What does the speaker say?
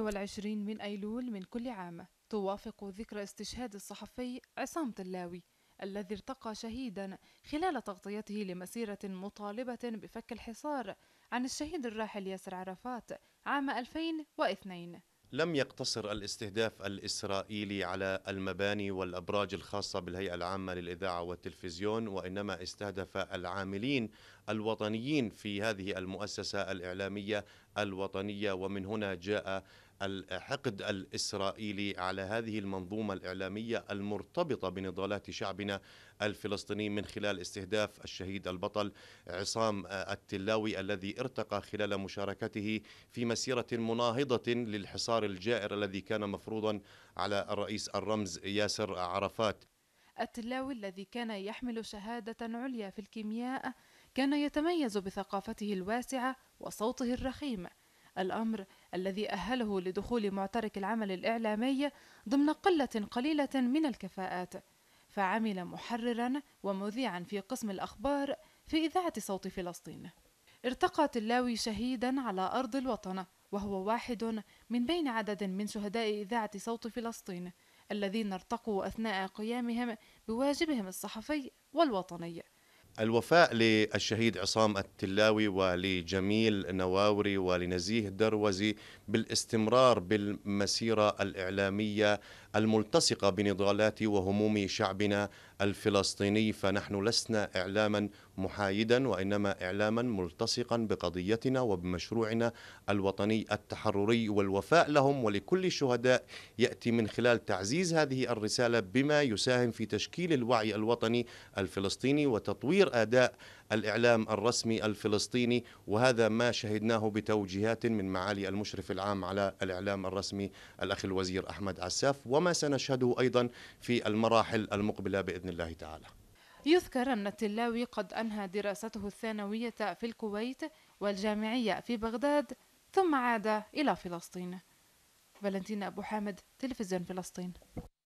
والعشرين من أيلول من كل عام توافق ذكرى استشهاد الصحفي عصام طلاوي الذي ارتقى شهيدا خلال تغطيته لمسيرة مطالبة بفك الحصار عن الشهيد الراحل ياسر عرفات عام 2002 لم يقتصر الاستهداف الإسرائيلي على المباني والأبراج الخاصة بالهيئة العامة للإذاعة والتلفزيون وإنما استهدف العاملين الوطنيين في هذه المؤسسة الإعلامية الوطنية ومن هنا جاء الحقد الاسرائيلي على هذه المنظومه الاعلاميه المرتبطه بنضالات شعبنا الفلسطيني من خلال استهداف الشهيد البطل عصام آه، التلاوي الذي ارتقى خلال مشاركته في مسيره مناهضه للحصار الجائر الذي كان مفروضا على الرئيس الرمز ياسر عرفات. التلاوي الذي كان يحمل شهاده عليا في الكيمياء كان يتميز بثقافته الواسعه وصوته الرخيم الأمر الذي أهله لدخول معترك العمل الإعلامي ضمن قلة قليلة من الكفاءات فعمل محررا ومذيعا في قسم الأخبار في إذاعة صوت فلسطين ارتقى تلاوي شهيدا على أرض الوطن وهو واحد من بين عدد من شهداء إذاعة صوت فلسطين الذين ارتقوا أثناء قيامهم بواجبهم الصحفي والوطني الوفاء للشهيد عصام التلاوي ولجميل نواوري ولنزيه الدروزي بالاستمرار بالمسيرة الإعلامية الملتصقة بنضالات وهموم شعبنا الفلسطيني فنحن لسنا إعلاما محايدا وإنما إعلاما ملتصقا بقضيتنا وبمشروعنا الوطني التحرري والوفاء لهم ولكل الشهداء يأتي من خلال تعزيز هذه الرسالة بما يساهم في تشكيل الوعي الوطني الفلسطيني وتطوير أداء الإعلام الرسمي الفلسطيني وهذا ما شهدناه بتوجيهات من معالي المشرف العام على الإعلام الرسمي الأخ الوزير أحمد عساف وما سنشهده أيضا في المراحل المقبلة بإذن الله تعالى يذكر أن التلاوي قد أنهى دراسته الثانوية في الكويت والجامعية في بغداد ثم عاد إلى فلسطين فالنتينا أبو حامد تلفزيون فلسطين